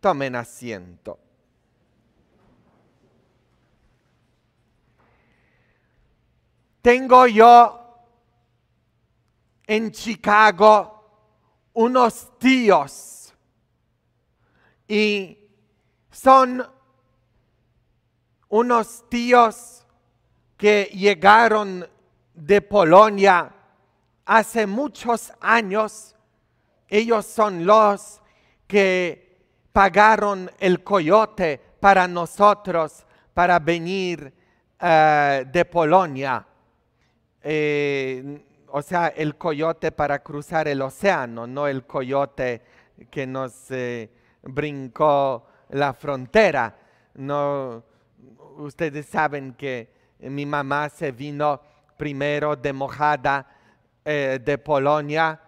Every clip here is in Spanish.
Tomen asiento. Tengo yo en Chicago unos tíos y son unos tíos que llegaron de Polonia hace muchos años. Ellos son los que pagaron el coyote para nosotros para venir eh, de Polonia. Eh, o sea, el coyote para cruzar el océano, no el coyote que nos eh, brincó la frontera. No, ustedes saben que mi mamá se vino primero de mojada de Polonia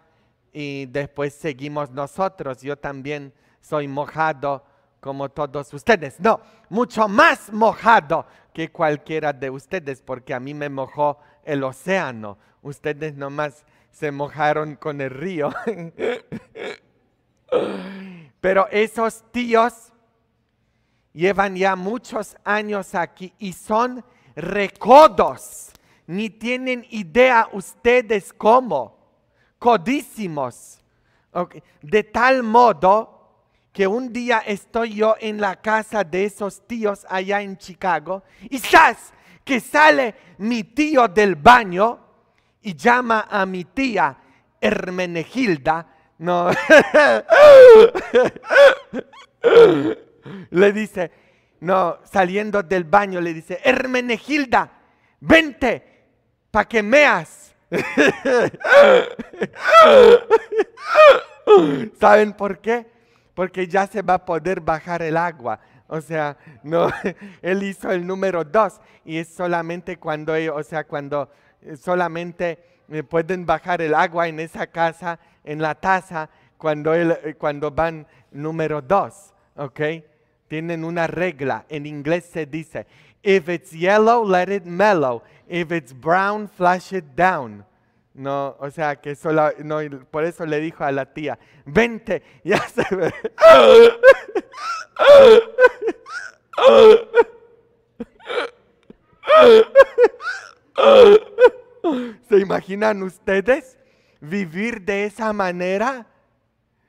y después seguimos nosotros. Yo también soy mojado como todos ustedes. No, mucho más mojado que cualquiera de ustedes, porque a mí me mojó el océano. Ustedes nomás se mojaron con el río. Pero esos tíos llevan ya muchos años aquí y son recodos. Ni tienen idea ustedes cómo. Codísimos. De tal modo que un día estoy yo en la casa de esos tíos allá en Chicago y ¡zas! que sale mi tío del baño y llama a mi tía Hermenegilda. No. le dice, no, saliendo del baño, le dice, Hermenegilda, vente para que meas. ¿Saben por qué? porque ya se va a poder bajar el agua. O sea, no, él hizo el número dos y es solamente cuando, o sea, cuando eh, solamente eh, pueden bajar el agua en esa casa, en la taza, cuando, eh, cuando van número dos, ¿ok? Tienen una regla, en inglés se dice, if it's yellow, let it mellow, if it's brown, flush it down. No, o sea, que solo, no, por eso le dijo a la tía, vente, ya se ve. ¿Se imaginan ustedes vivir de esa manera?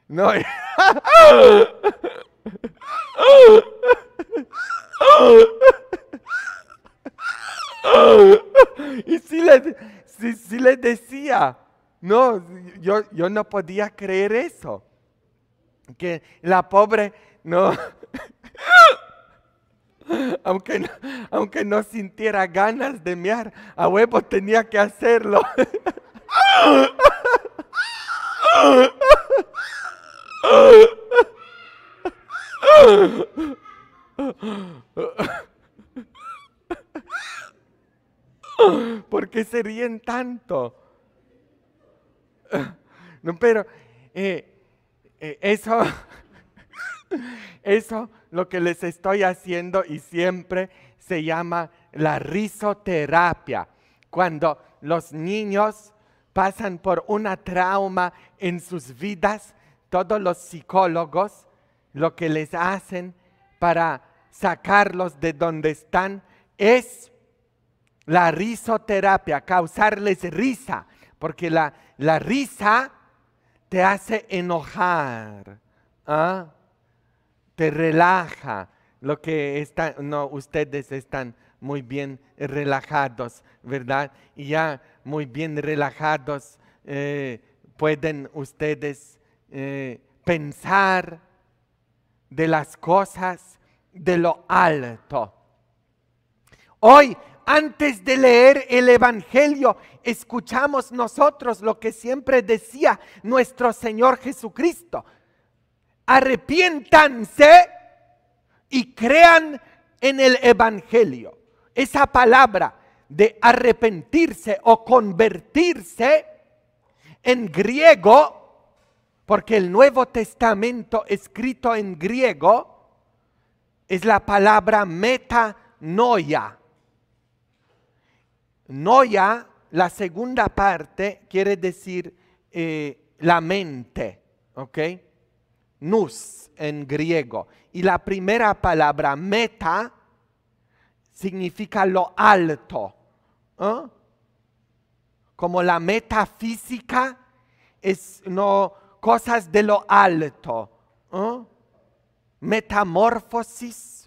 No. y si le sí, sí le decía. No, yo, yo no podía creer eso. Que la pobre no, aunque no, aunque no sintiera ganas de mear, a huevo tenía que hacerlo. ¿Por qué se ríen tanto? No, pero eh, eh, eso, eso lo que les estoy haciendo y siempre se llama la risoterapia. Cuando los niños pasan por una trauma en sus vidas, todos los psicólogos lo que les hacen para sacarlos de donde están es la risoterapia, causarles risa, porque la, risa te hace enojar, ¿ah? te relaja, lo que está, no, ustedes están muy bien relajados, ¿verdad? Y ya muy bien relajados eh, pueden ustedes eh, pensar de las cosas de lo alto. Hoy antes de leer el Evangelio, escuchamos nosotros lo que siempre decía nuestro Señor Jesucristo. Arrepiéntanse y crean en el Evangelio. Esa palabra de arrepentirse o convertirse en griego, porque el Nuevo Testamento escrito en griego es la palabra metanoia Noia, la segunda parte, quiere decir eh, la mente, ¿ok? Nous en griego. Y la primera palabra, meta, significa lo alto. ¿eh? Como la metafísica es no, cosas de lo alto. ¿eh? Metamorfosis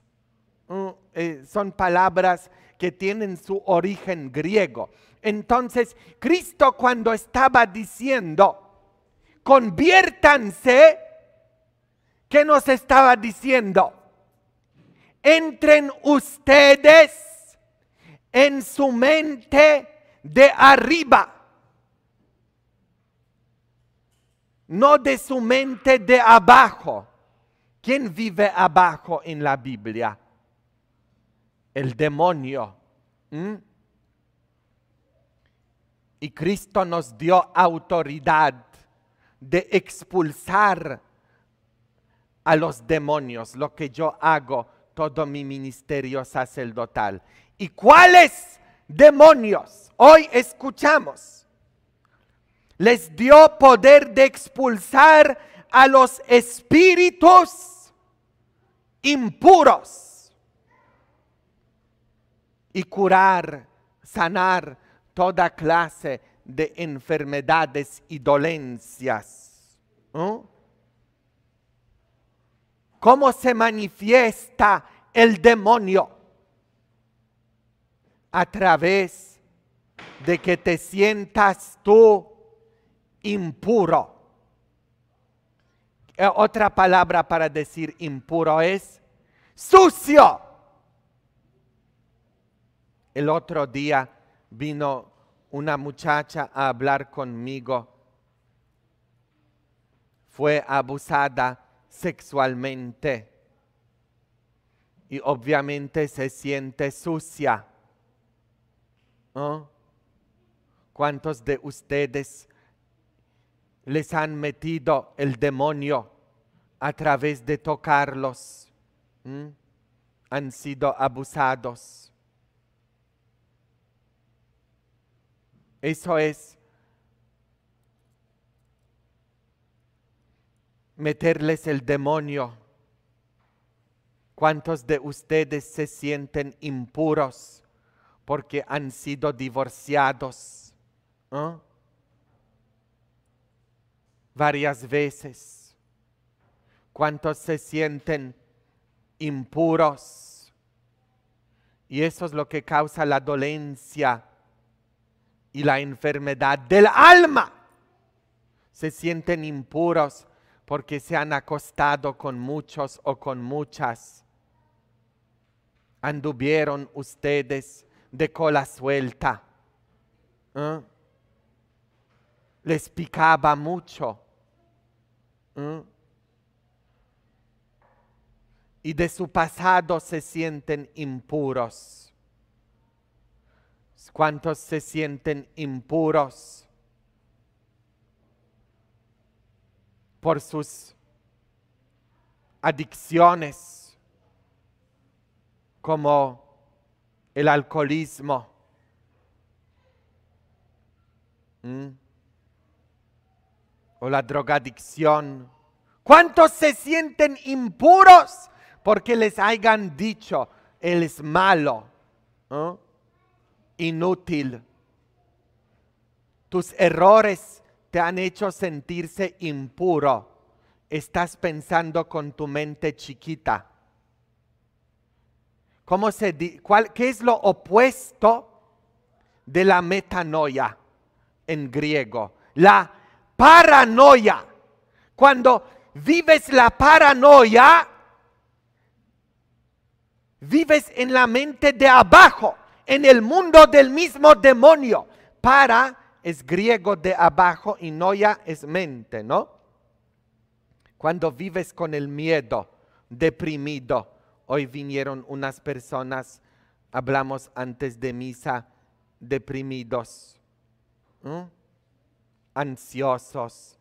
son palabras que tienen su origen griego. Entonces, Cristo cuando estaba diciendo, conviértanse, ¿qué nos estaba diciendo? Entren ustedes en su mente de arriba, no de su mente de abajo. ¿Quién vive abajo en la Biblia? el demonio. Y Cristo nos dio autoridad de expulsar a los demonios, lo que yo hago todo mi ministerio sacerdotal. ¿Y cuáles demonios? Hoy escuchamos. Les dio poder de expulsar a los espíritus impuros y curar, sanar toda clase de enfermedades y dolencias. ¿Cómo se manifiesta el demonio? A través de que te sientas tú impuro. Eh, otra palabra para decir impuro es sucio. El otro día vino una muchacha a hablar conmigo. Fue abusada sexualmente y obviamente se siente sucia. ¿Ah? ¿Cuántos de ustedes les han metido el demonio a través de tocarlos? ¿Mm? Han sido abusados. Eso es meterles el demonio. ¿Cuántos de ustedes se sienten impuros porque han sido divorciados? ¿Ah? Varias veces. ¿Cuántos se sienten impuros? Y eso es lo que causa la dolencia y la enfermedad del alma. Se sienten impuros porque se han acostado con muchos o con muchas. Anduvieron ustedes de cola suelta. ¿eh? Les picaba mucho. ¿eh? Y de su pasado se sienten impuros. ¿Cuántos se sienten impuros por sus adicciones como el alcoholismo? ¿Mm? o la drogadicción. ¿Cuántos se sienten impuros porque les hayan dicho, él es malo? inútil. Tus errores te han hecho sentirse impuro. Estás pensando con tu mente chiquita. ¿Cómo se cuál, ¿Qué es lo opuesto de la metanoia en griego? La paranoia. Cuando vives la paranoia, vives en la mente de abajo en el mundo del mismo demonio. Para es griego de abajo y ya es mente, ¿no? Cuando vives con el miedo, deprimido. Hoy vinieron unas personas, hablamos antes de misa, deprimidos, ansiosos.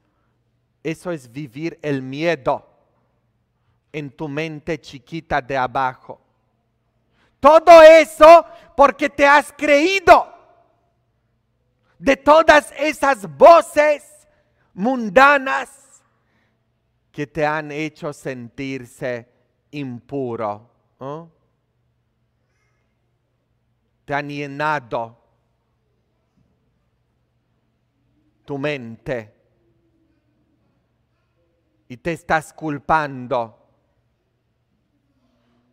Eso es vivir el miedo en tu mente chiquita de abajo. Todo eso porque te has creído de todas esas voces mundanas que te han hecho sentirse impuro. ¿eh? Te han llenado tu mente y te estás culpando.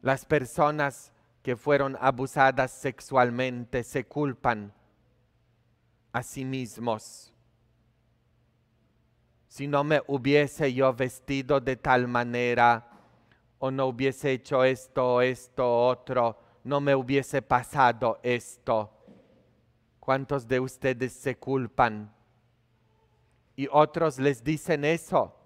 Las personas que fueron abusadas sexualmente se culpan a sí mismos. Si no me hubiese yo vestido de tal manera, o no hubiese hecho esto, esto, otro, no me hubiese pasado esto. ¿Cuántos de ustedes se culpan? Y otros les dicen eso.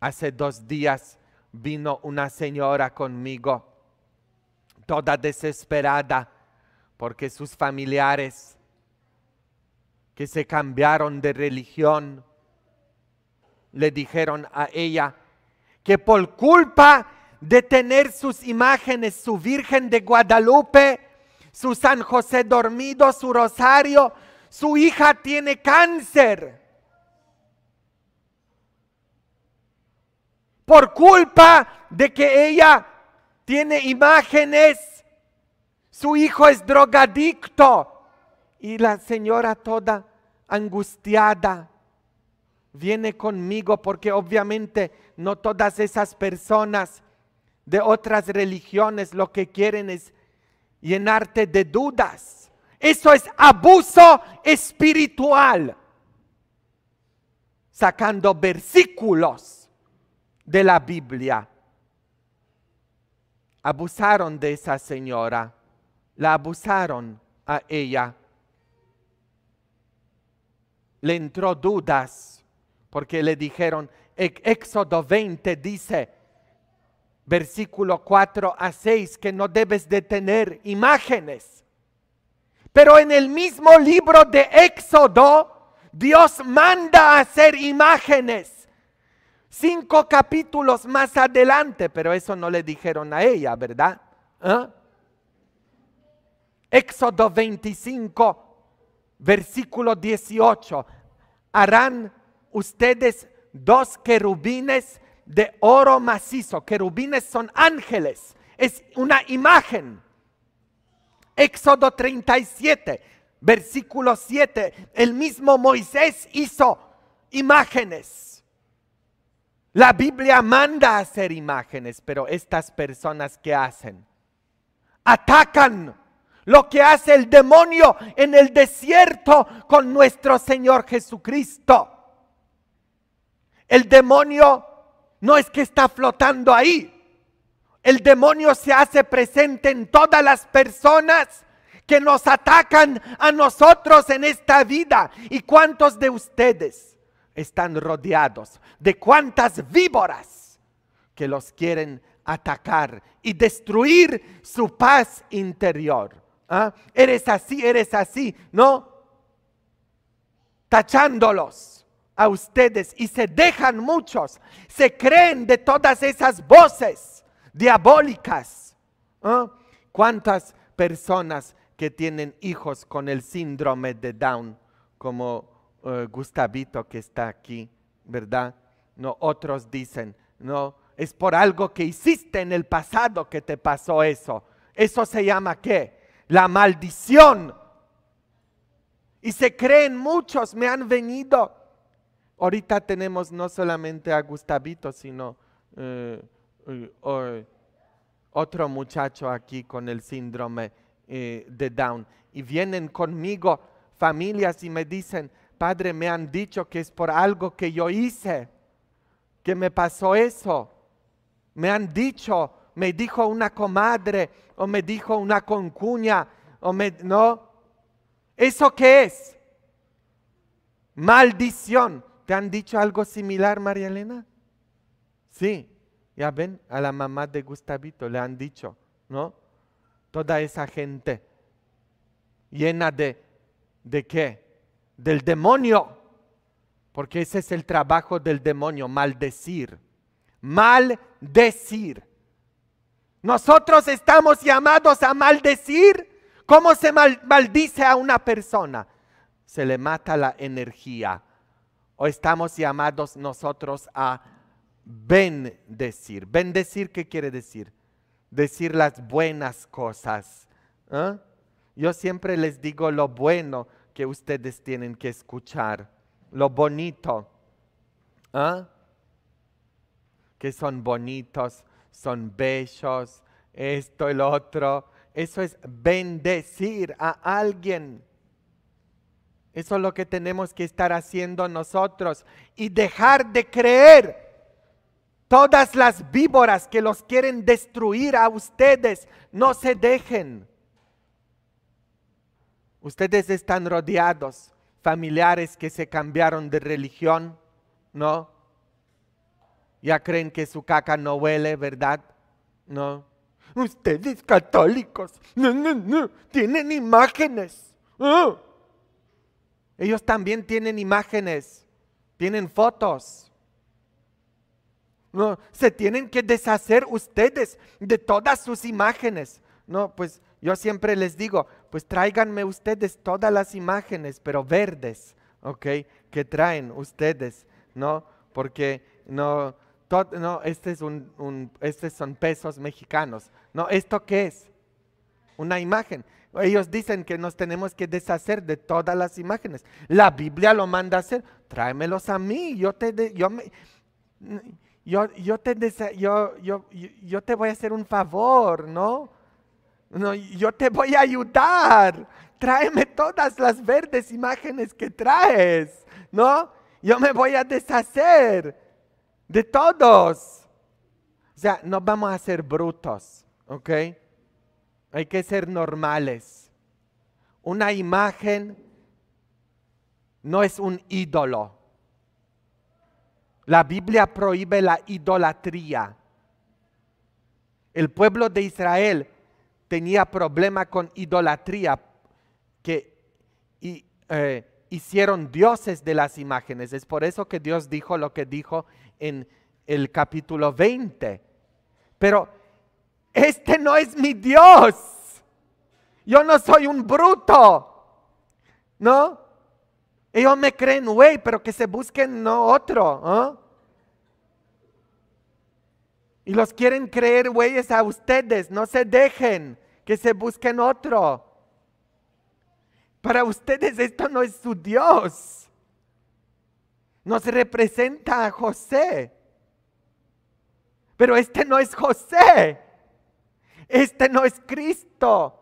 Hace dos días vino una señora conmigo, toda desesperada, porque sus familiares que se cambiaron de religión le dijeron a ella que por culpa de tener sus imágenes, su Virgen de Guadalupe, su San José dormido, su rosario, su hija tiene cáncer. por culpa de que ella tiene imágenes. Su hijo es drogadicto. Y la señora toda angustiada viene conmigo porque obviamente no todas esas personas de otras religiones lo que quieren es llenarte de dudas. Eso es abuso espiritual. Sacando versículos de la Biblia. Abusaron de esa señora, la abusaron a ella. Le entró dudas porque le dijeron, e-, Éxodo 20 dice, versículo 4 a 6, que no debes de tener imágenes. Pero en el mismo libro de Éxodo, Dios manda a hacer imágenes. Cinco capítulos más adelante, pero eso no le dijeron a ella, ¿verdad? ¿Ah? Éxodo 25, versículo 18. Harán ustedes dos querubines de oro macizo. Querubines son ángeles, es una imagen. Éxodo 37, versículo 7. El mismo Moisés hizo imágenes. La Biblia manda a hacer imágenes, pero estas personas que hacen, atacan lo que hace el demonio en el desierto con nuestro Señor Jesucristo. El demonio no es que está flotando ahí. El demonio se hace presente en todas las personas que nos atacan a nosotros en esta vida. ¿Y cuántos de ustedes están rodeados de cuántas víboras que los quieren atacar y destruir su paz interior. ¿Ah? Eres así, eres así, ¿no? Tachándolos a ustedes y se dejan muchos, se creen de todas esas voces diabólicas. ¿Ah? ¿Cuántas personas que tienen hijos con el síndrome de Down como eh, Gustavito que está aquí, ¿verdad? No, otros dicen, no, es por algo que hiciste en el pasado que te pasó eso. Eso se llama qué? La maldición. Y se creen muchos, me han venido. Ahorita tenemos no solamente a Gustavito, sino eh, eh, otro muchacho aquí con el síndrome de Down. Y vienen conmigo familias y me dicen, Padre, me han dicho que es por algo que yo hice, que me pasó eso. Me han dicho, me dijo una comadre o me dijo una concuña o me no. ¿Eso qué es? Maldición. ¿Te han dicho algo similar, María Elena? Sí. Ya ven, a la mamá de Gustavito le han dicho, ¿no? Toda esa gente llena de, ¿de qué? del demonio, porque ese es el trabajo del demonio, maldecir, maldecir. Nosotros estamos llamados a maldecir. ¿Cómo se maldice a una persona? Se le mata la energía. O estamos llamados nosotros a bendecir. ¿Bendecir qué quiere decir? Decir las buenas cosas. ¿eh? Yo siempre les digo lo bueno que ustedes tienen que escuchar, lo bonito, ¿ah? que son bonitos, son bellos, esto, el otro. Eso es bendecir a alguien. Eso es lo que tenemos que estar haciendo nosotros y dejar de creer todas las víboras que los quieren destruir a ustedes. No se dejen. Ustedes están rodeados, familiares que se cambiaron de religión, ¿no? Ya creen que su caca no huele, ¿verdad? ¿No? Ustedes católicos, no, tienen imágenes. Ellos también tienen imágenes, tienen fotos. No, se tienen que deshacer ustedes de todas sus imágenes. No, pues yo siempre les digo, pues tráiganme ustedes todas las imágenes, pero verdes, ¿ok? Que traen ustedes, ¿no? Porque no, no este es un, estos son pesos mexicanos, ¿no? ¿Esto qué es? Una imagen. Ellos dicen que nos tenemos que deshacer de todas las imágenes. La Biblia lo manda a hacer. Tráemelos a mí. Yo te, yo, me, yo, te yo, te voy a hacer un favor, ¿no? No, yo te voy a ayudar. Tráeme todas las verdes imágenes que traes, ¿no? Yo me voy a deshacer de todos. O sea, no vamos a ser brutos, ¿ok? Hay que ser normales. Una imagen no es un ídolo. La Biblia prohíbe la idolatría. El pueblo de Israel tenía problema con idolatría, que eh, hicieron dioses de las imágenes. Es por eso que Dios dijo lo que dijo en el capítulo 20. Pero este no es mi Dios. Yo no soy un bruto. ¿No? Ellos me creen, güey, pero que se busquen no otro. ¿no? ¿ah? Y los quieren creer güeyes a ustedes, no se dejen, que se busquen otro. Para ustedes esto no es su Dios. Nos representa a José. Pero este no es José. Este no es Cristo.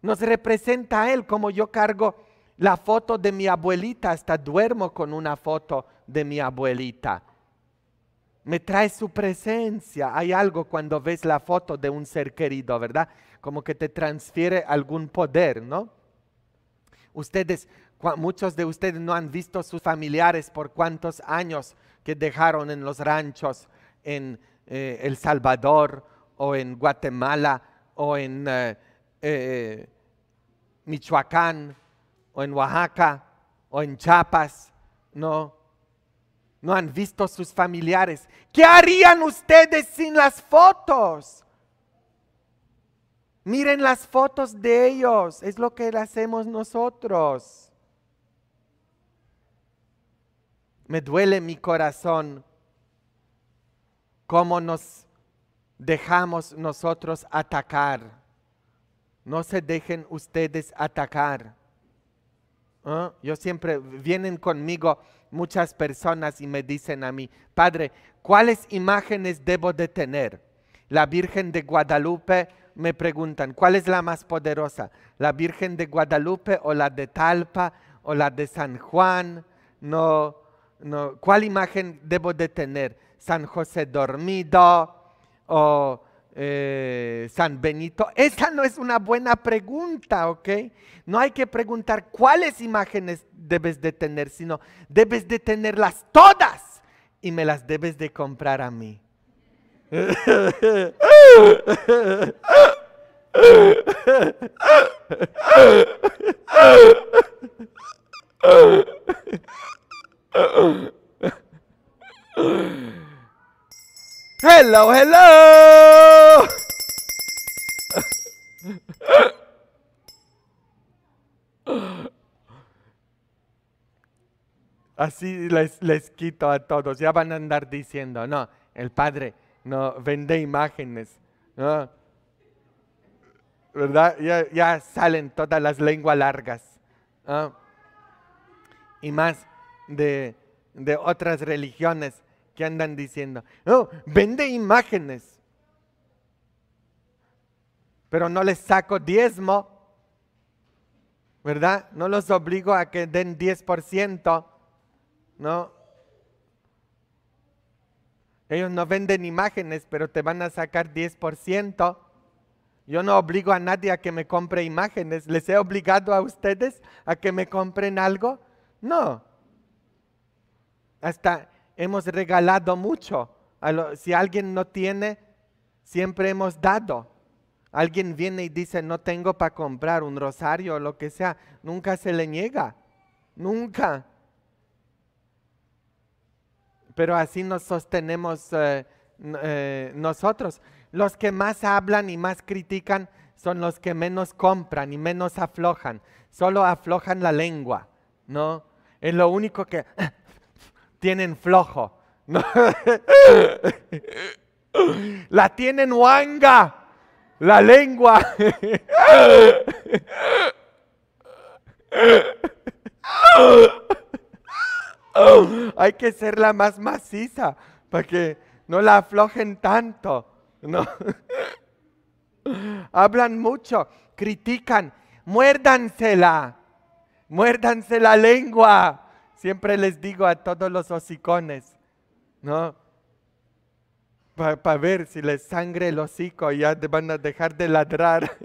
Nos representa a Él como yo cargo la foto de mi abuelita, hasta duermo con una foto de mi abuelita me trae su presencia. Hay algo cuando ves la foto de un ser querido, ¿verdad? Como que te transfiere algún poder, ¿no? Ustedes, muchos de ustedes no han visto sus familiares por cuántos años que dejaron en los ranchos en eh, El Salvador o en Guatemala o en eh, eh, Michoacán o en Oaxaca o en Chiapas, ¿no? no han visto sus familiares. ¿Qué harían ustedes sin las fotos? Miren las fotos de ellos, es lo que hacemos nosotros. Me duele mi corazón cómo nos dejamos nosotros atacar. No se dejen ustedes atacar. ¿Ah? Yo siempre, vienen conmigo muchas personas y me dicen a mí, Padre, ¿cuáles imágenes debo de tener? La Virgen de Guadalupe me preguntan, ¿cuál es la más poderosa? ¿La Virgen de Guadalupe o la de Talpa o la de San Juan? No, no, ¿cuál imagen debo de tener? ¿San José dormido o eh, San Benito? Esa no es una buena pregunta, ¿ok? No hay que preguntar cuáles imágenes debes de tener, sino debes de tenerlas todas y me las debes de comprar a mí. Hello, hello. Así les, quito a todos. Ya van a andar diciendo, no, el Padre no vende imágenes. ¿Verdad? Ya, salen todas las lenguas largas. Y más de, de otras religiones que andan diciendo. No, vende imágenes. Pero no les saco diezmo. ¿Verdad? No los obligo a que den 10%. No. Ellos no venden imágenes, pero te van a sacar 10%. Yo no obligo a nadie a que me compre imágenes. ¿Les he obligado a ustedes a que me compren algo? No. Hasta hemos regalado mucho. Si alguien no tiene, siempre hemos dado. Alguien viene y dice, no tengo para comprar un rosario o lo que sea. Nunca se le niega. Nunca. Pero así nos sostenemos eh, eh, nosotros. Los que más hablan y más critican son los que menos compran y menos aflojan. Solo aflojan la lengua, ¿no? Es lo único que tienen flojo. La tienen huanga. La lengua. Hay que ser la más maciza para que no la aflojen tanto. Hablan mucho, critican, muérdansela, muérdanse la lengua. Siempre les digo a todos los hocicones, ¿no? Para ver si les sangre el hocico, ya van a dejar de ladrar.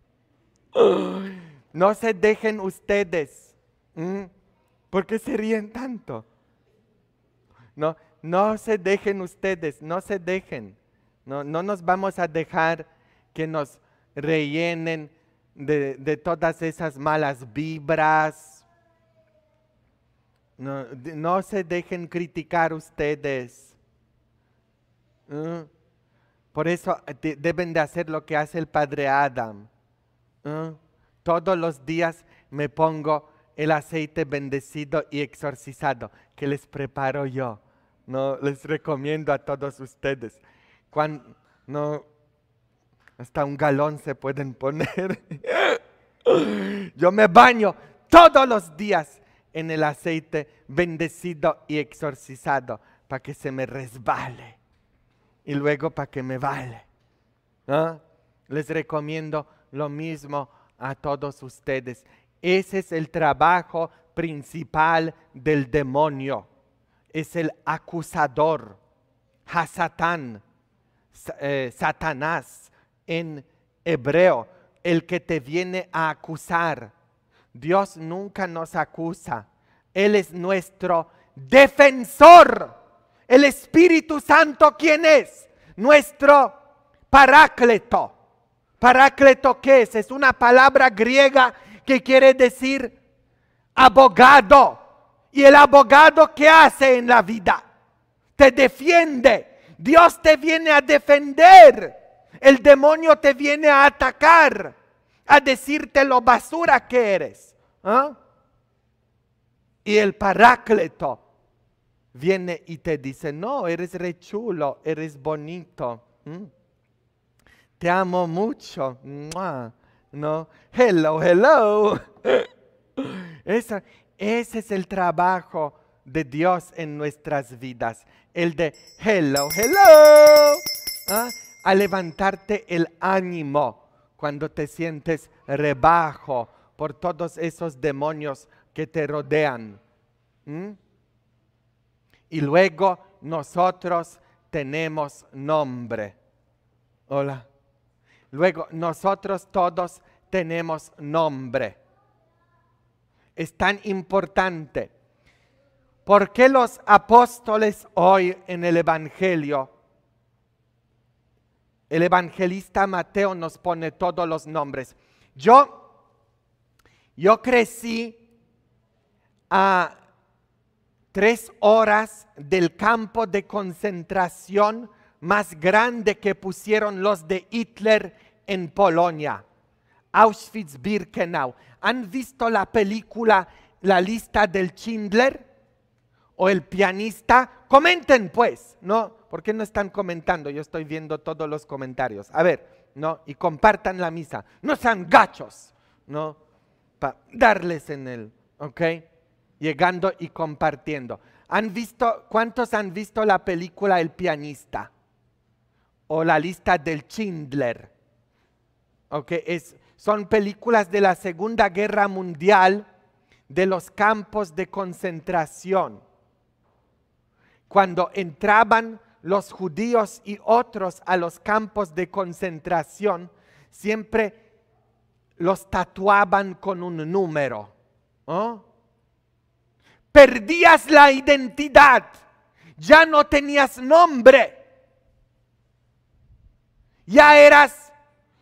no se dejen ustedes. ¿Por qué se ríen tanto? No, no se dejen ustedes, no se dejen. No, no nos vamos a dejar que nos rellenen de todas esas malas vibras, no, se dejen criticar ustedes. ¿Mm? Por eso eh, deben de hacer lo que hace el padre Adam. ¿Mm? Todos los días me pongo el aceite bendecido y exorcizado que les preparo yo. No les recomiendo a todos ustedes. Cuando, no, hasta un galón se pueden poner. yo me baño todos los días en el aceite bendecido y exorcizado para que se me resbale y luego para que me vale. Les recomiendo lo mismo a todos ustedes. Ese es el trabajo principal del demonio. Es el acusador, Hasatán, eh, Satanás en hebreo, el que te viene a acusar Dios nunca nos acusa. Él es nuestro defensor. El Espíritu Santo, ¿quién es? Nuestro paráclito. Paráclito, ¿qué es? Es una palabra griega que quiere decir abogado. ¿Y el abogado qué hace en la vida? Te defiende. Dios te viene a defender. El demonio te viene a atacar a decirte lo basura que eres. ¿ah? Y el paráclito viene y te dice, no, eres re chulo, eres bonito. Te amo mucho. ¿No? Hello, hello. ese es el trabajo de Dios en nuestras vidas. El de hello, hello. ¿ah? A levantarte el ánimo cuando te sientes rebajo por todos esos demonios que te rodean. Y luego nosotros tenemos nombre. Hola. Luego nosotros todos tenemos nombre. Es tan importante. ¿Por qué los apóstoles hoy en el Evangelio el evangelista Mateo nos pone todos los nombres. Yo, yo crecí a tres horas del campo de concentración más grande que pusieron los de Hitler en Polonia, Auschwitz-Birkenau. ¿Han visto la película La lista del Schindler? o el pianista, comenten pues, ¿no? ¿Por qué no están comentando? Yo estoy viendo todos los comentarios. A ver, ¿no? Y compartan la misa. No sean gachos, ¿no? Para darles en el, ¿ok? Llegando y compartiendo. ¿Han visto, cuántos han visto la película El pianista? O la lista del Schindler. ¿Ok? Es, son películas de la Segunda Guerra Mundial, de los campos de concentración cuando entraban los judíos y otros a los campos de concentración, siempre los tatuaban con un número. Perdías la identidad, ya no tenías nombre, ya eras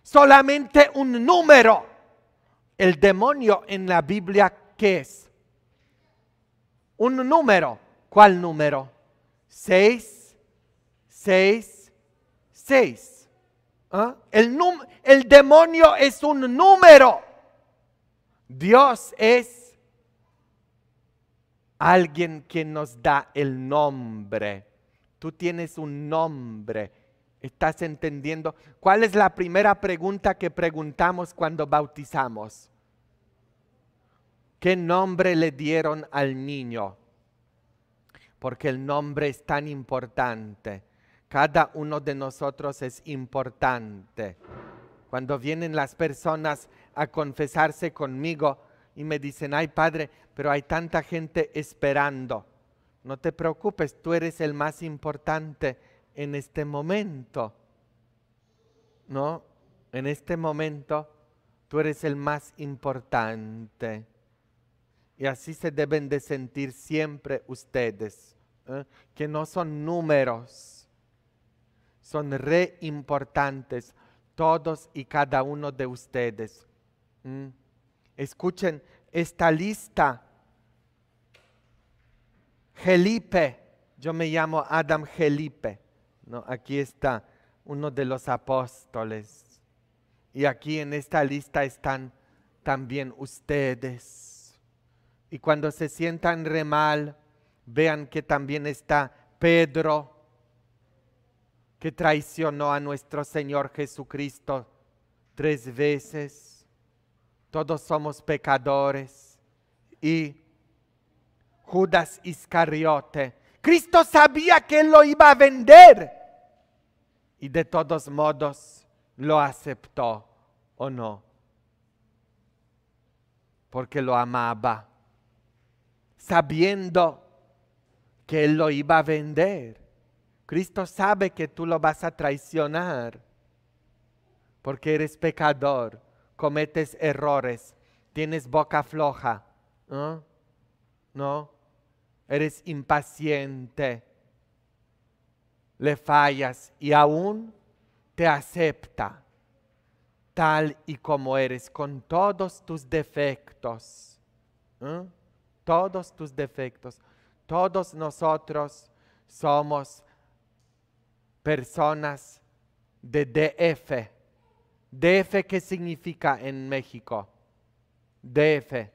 solamente un número. El demonio en la Biblia, ¿qué es? Un número. ¿Cuál número? Seis, seis, seis. ¿Ah? El, el demonio es un número. Dios es alguien que nos da el nombre. Tú tienes un nombre. ¿Estás entendiendo? ¿Cuál es la primera pregunta que preguntamos cuando bautizamos? ¿Qué nombre le dieron al niño? porque el nombre es tan importante. Cada uno de nosotros es importante. Cuando vienen las personas a confesarse conmigo y me dicen, ay Padre, pero hay tanta gente esperando. No te preocupes, tú eres el más importante en este momento. ¿No? En este momento tú eres el más importante. Y así se deben de sentir siempre ustedes, ¿eh? que no son números, son re importantes todos y cada uno de ustedes. Escuchen esta lista. Felipe, yo me llamo Adam Felipe. ¿no? Aquí está uno de los apóstoles. Y aquí en esta lista están también ustedes y cuando se sientan re mal, vean que también está Pedro, que traicionó a nuestro Señor Jesucristo tres veces. Todos somos pecadores. Y Judas Iscariote. Cristo sabía que lo iba a vender. Y de todos modos lo aceptó o no. Porque lo amaba sabiendo que Él lo iba a vender. Cristo sabe que tú lo vas a traicionar porque eres pecador, cometes errores, tienes boca floja, ¿no? ¿No? Eres impaciente, le fallas y aún te acepta tal y como eres, con todos tus defectos. ¿no? todos tus defectos. Todos nosotros somos personas de DF. DF, ¿qué significa en México? DF.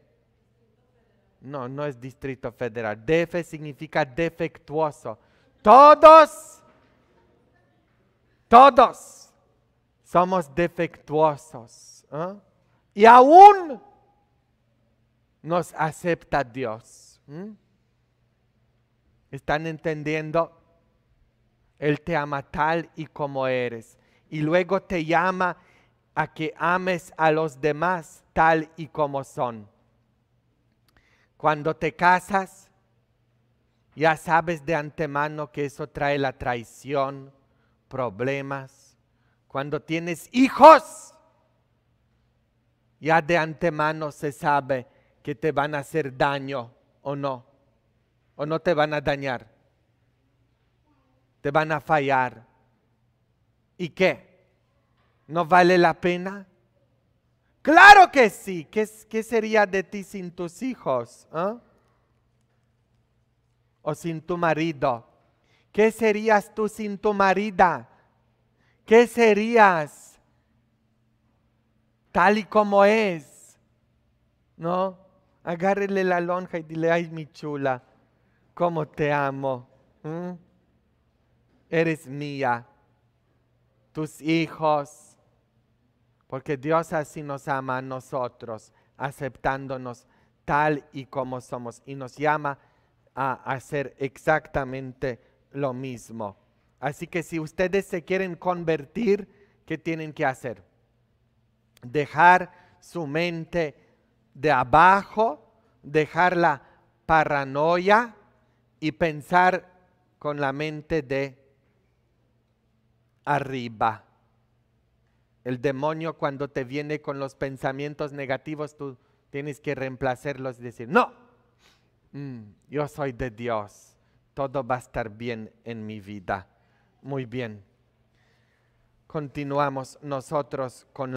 No, no es Distrito Federal. DF significa defectuoso. Todos, todos somos defectuosos. ¿eh? Y aún nos acepta Dios. ¿Están entendiendo? Él te ama tal y como eres. Y luego te llama a que ames a los demás tal y como son. Cuando te casas, ya sabes de antemano que eso trae la traición, problemas. Cuando tienes hijos, ya de antemano se sabe que te van a hacer daño o no, o no te van a dañar, te van a fallar. ¿Y qué? ¿No vale la pena? Claro que sí. ¿Qué, qué sería de ti sin tus hijos? ¿ah? ¿O sin tu marido? ¿Qué serías tú sin tu marida? ¿Qué serías tal y como es? ¿No? agárrele la lonja y dile, ay mi chula, cómo te amo. Eres mía, tus hijos, porque Dios así nos ama a nosotros, aceptándonos tal y como somos y nos llama a hacer exactamente lo mismo. Así que si ustedes se quieren convertir, ¿qué tienen que hacer? Dejar su mente de abajo, dejar la paranoia y pensar con la mente de arriba. El demonio cuando te viene con los pensamientos negativos, tú tienes que reemplazarlos y decir, no, mm, yo soy de Dios, todo va a estar bien en mi vida. Muy bien. Continuamos nosotros con...